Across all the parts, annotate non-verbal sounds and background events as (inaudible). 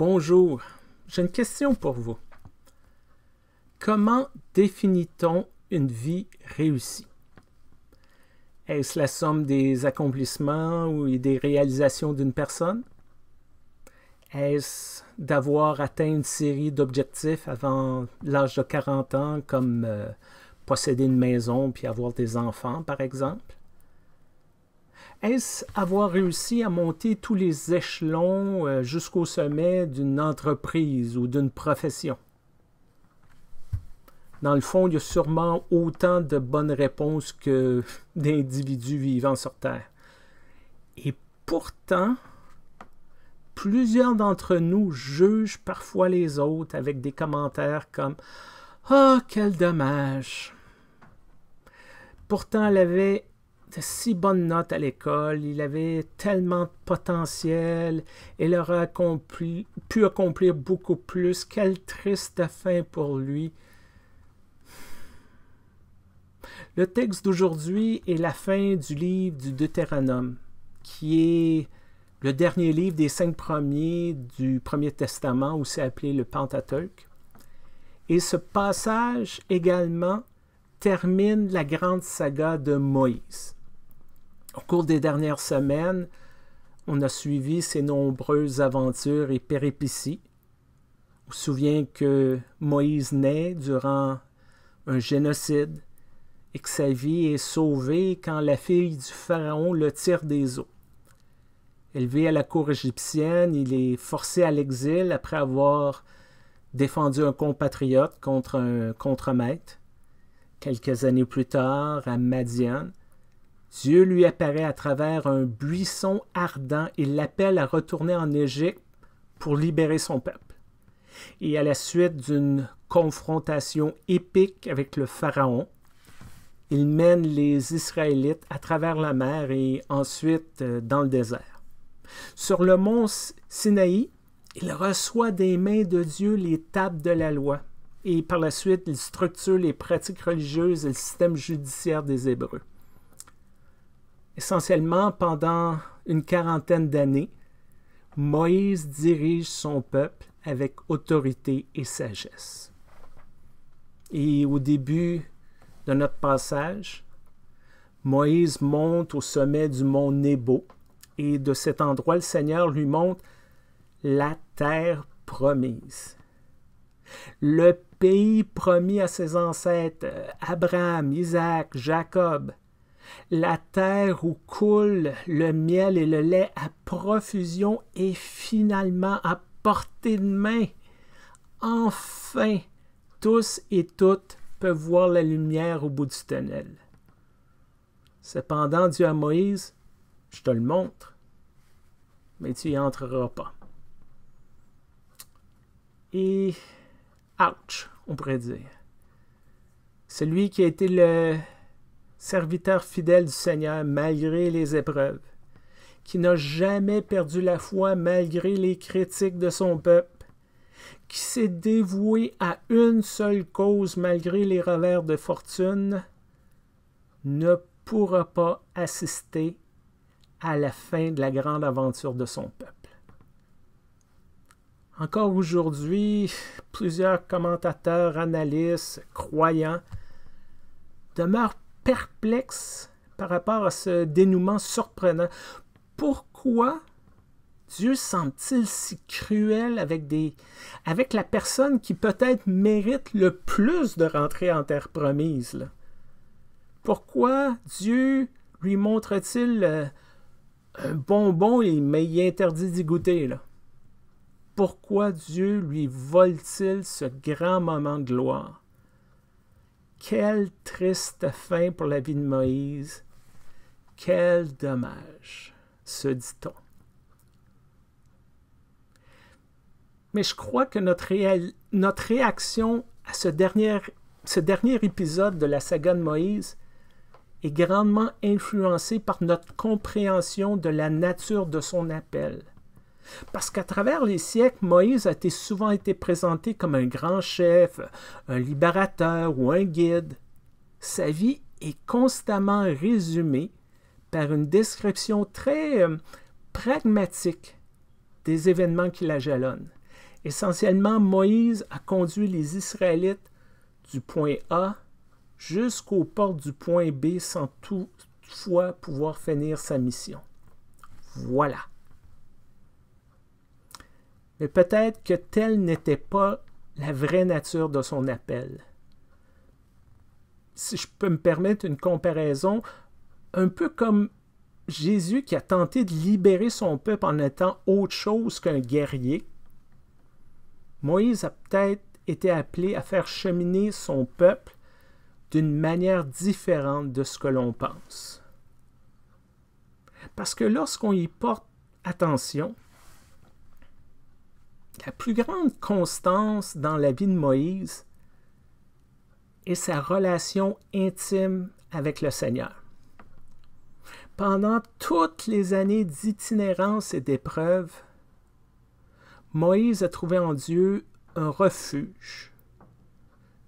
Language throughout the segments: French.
Bonjour, j'ai une question pour vous. Comment définit-on une vie réussie? Est-ce la somme des accomplissements ou des réalisations d'une personne? Est-ce d'avoir atteint une série d'objectifs avant l'âge de 40 ans, comme euh, posséder une maison puis avoir des enfants, par exemple? Est-ce avoir réussi à monter tous les échelons euh, jusqu'au sommet d'une entreprise ou d'une profession? Dans le fond, il y a sûrement autant de bonnes réponses que (laughs) d'individus vivants sur Terre. Et pourtant, plusieurs d'entre nous jugent parfois les autres avec des commentaires comme Ah, oh, quel dommage! Pourtant, elle avait si bonnes notes à l'école, il avait tellement de potentiel, il aurait pu accomplir beaucoup plus. Quelle triste fin pour lui. Le texte d'aujourd'hui est la fin du livre du Deutéronome, qui est le dernier livre des cinq premiers du Premier Testament, aussi appelé le Pentateuque. Et ce passage également termine la grande saga de Moïse. Au cours des dernières semaines, on a suivi ses nombreuses aventures et péripéties. On se souvient que Moïse naît durant un génocide et que sa vie est sauvée quand la fille du pharaon le tire des eaux. Élevé à la cour égyptienne, il est forcé à l'exil après avoir défendu un compatriote contre un contremaître. Quelques années plus tard, à Madiane, Dieu lui apparaît à travers un buisson ardent et l'appelle à retourner en Égypte pour libérer son peuple. Et à la suite d'une confrontation épique avec le Pharaon, il mène les Israélites à travers la mer et ensuite euh, dans le désert. Sur le mont Sinaï, il reçoit des mains de Dieu les tables de la loi et par la suite il structure les pratiques religieuses et le système judiciaire des Hébreux essentiellement pendant une quarantaine d'années, Moïse dirige son peuple avec autorité et sagesse. Et au début de notre passage, Moïse monte au sommet du mont Nebo, et de cet endroit, le Seigneur lui montre la terre promise. Le pays promis à ses ancêtres, euh, Abraham, Isaac, Jacob, la terre où coule le miel et le lait à profusion est finalement à portée de main. Enfin, tous et toutes peuvent voir la lumière au bout du tunnel. Cependant, Dieu à Moïse, je te le montre, mais tu n'y entreras pas. Et ouch, on pourrait dire. Celui qui a été le serviteur fidèle du Seigneur malgré les épreuves, qui n'a jamais perdu la foi malgré les critiques de son peuple, qui s'est dévoué à une seule cause malgré les revers de fortune, ne pourra pas assister à la fin de la grande aventure de son peuple. Encore aujourd'hui, plusieurs commentateurs, analystes, croyants demeurent perplexe par rapport à ce dénouement surprenant. Pourquoi Dieu semble-t-il si cruel avec, des, avec la personne qui peut-être mérite le plus de rentrer en terre promise? Pourquoi Dieu lui montre-t-il euh, un bonbon, mais il interdit d'y goûter? Pourquoi Dieu lui vole-t-il ce grand moment de gloire? Quelle triste fin pour la vie de Moïse. Quel dommage, se dit-on. Mais je crois que notre, réaction à ce dernier, ce dernier épisode de la saga de Moïse est grandement influencée par notre compréhension de la nature de son appel. Parce qu'à travers les siècles, Moïse a été souvent été présenté comme un grand chef, un libérateur ou un guide. Sa vie est constamment résumée par une description très euh, pragmatique des événements qui la jalonnent. Essentiellement, Moïse a conduit les Israélites du point A jusqu'aux portes du point B sans toutefois pouvoir finir sa mission. Voilà. Mais peut-être que telle n'était pas la vraie nature de son appel. Si je peux me permettre une comparaison, un peu comme Jésus qui a tenté de libérer son peuple en étant autre chose qu'un guerrier, Moïse a peut-être été appelé à faire cheminer son peuple d'une manière différente de ce que l'on pense. Parce que lorsqu'on y porte attention, la plus grande constance dans la vie de Moïse est sa relation intime avec le Seigneur. Pendant toutes les années d'itinérance et d'épreuves, Moïse a trouvé en Dieu un refuge,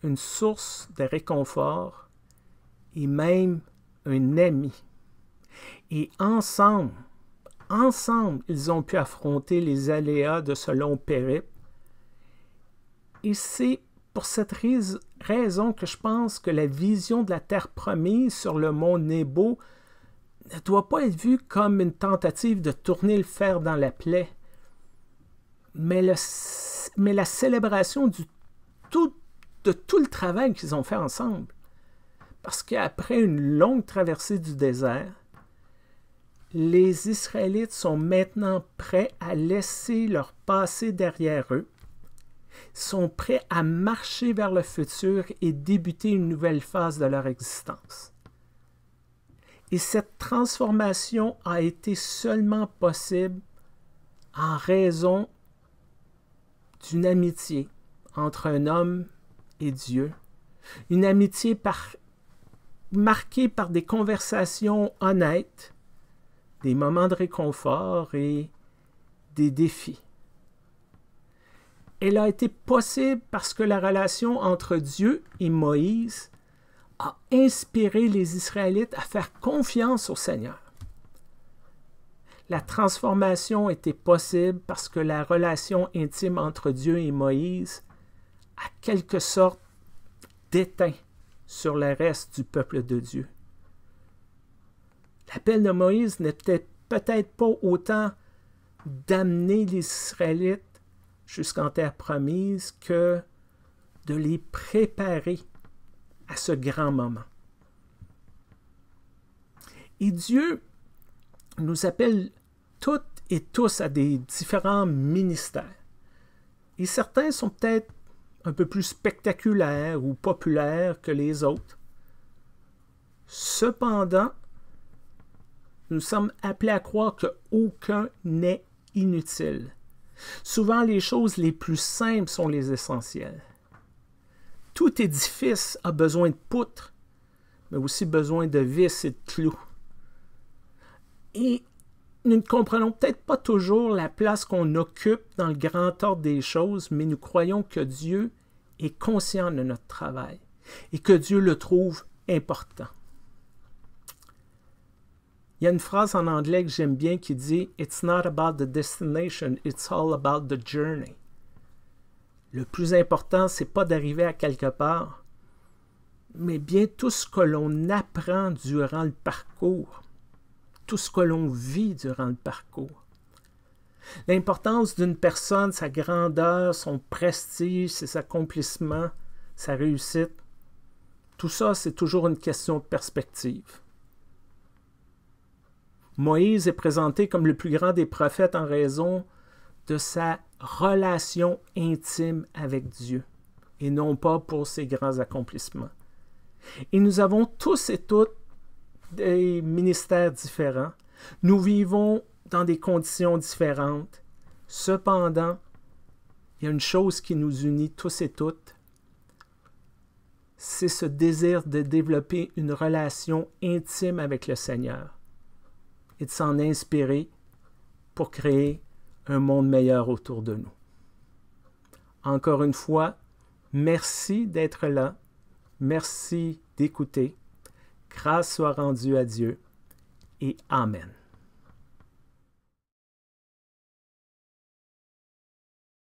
une source de réconfort et même un ami. Et ensemble, Ensemble, ils ont pu affronter les aléas de ce long périple. Et c'est pour cette raison que je pense que la vision de la Terre promise sur le mont Nebo ne doit pas être vue comme une tentative de tourner le fer dans la plaie, mais, la célébration de tout le travail qu'ils ont fait ensemble. Parce qu'après une longue traversée du désert, les Israélites sont maintenant prêts à laisser leur passé derrière eux, sont prêts à marcher vers le futur et débuter une nouvelle phase de leur existence. Et cette transformation a été seulement possible en raison d'une amitié entre un homme et Dieu, une amitié marquée par des conversations honnêtes, des moments de réconfort et des défis. Elle a été possible parce que la relation entre Dieu et Moïse a inspiré les Israélites à faire confiance au Seigneur. La transformation était possible parce que la relation intime entre Dieu et Moïse a quelque sorte déteint sur le reste du peuple de Dieu. L'appel de Moïse n'était peut-être pas autant d'amener les Israélites jusqu'en terre promise que de les préparer à ce grand moment. Et Dieu nous appelle toutes et tous à des différents ministères. Et certains sont peut-être un peu plus spectaculaires ou populaires que les autres. Cependant, nous sommes appelés à croire qu'aucun n'est inutile. Souvent, les choses les plus simples sont les essentielles. Tout édifice a besoin de poutres, mais aussi besoin de vis et de clous. Et nous ne comprenons peut-être pas toujours la place qu'on occupe dans le grand ordre des choses, mais nous croyons que Dieu est conscient de notre travail et que Dieu le trouve important. Il y a une phrase en anglais que j'aime bien qui dit It's not about the destination, it's all about the journey. Le plus important, c'est pas d'arriver à quelque part, mais bien tout ce que l'on apprend durant le parcours, tout ce que l'on vit durant le parcours. L'importance d'une personne, sa grandeur, son prestige, ses accomplissements, sa réussite, tout ça, c'est toujours une question de perspective. Moïse est présenté comme le plus grand des prophètes en raison de sa relation intime avec Dieu et non pas pour ses grands accomplissements. Et nous avons tous et toutes des ministères différents. Nous vivons dans des conditions différentes. Cependant, il y a une chose qui nous unit tous et toutes, c'est ce désir de développer une relation intime avec le Seigneur et de s'en inspirer pour créer un monde meilleur autour de nous. Encore une fois, merci d'être là, merci d'écouter, grâce soit rendue à Dieu et Amen.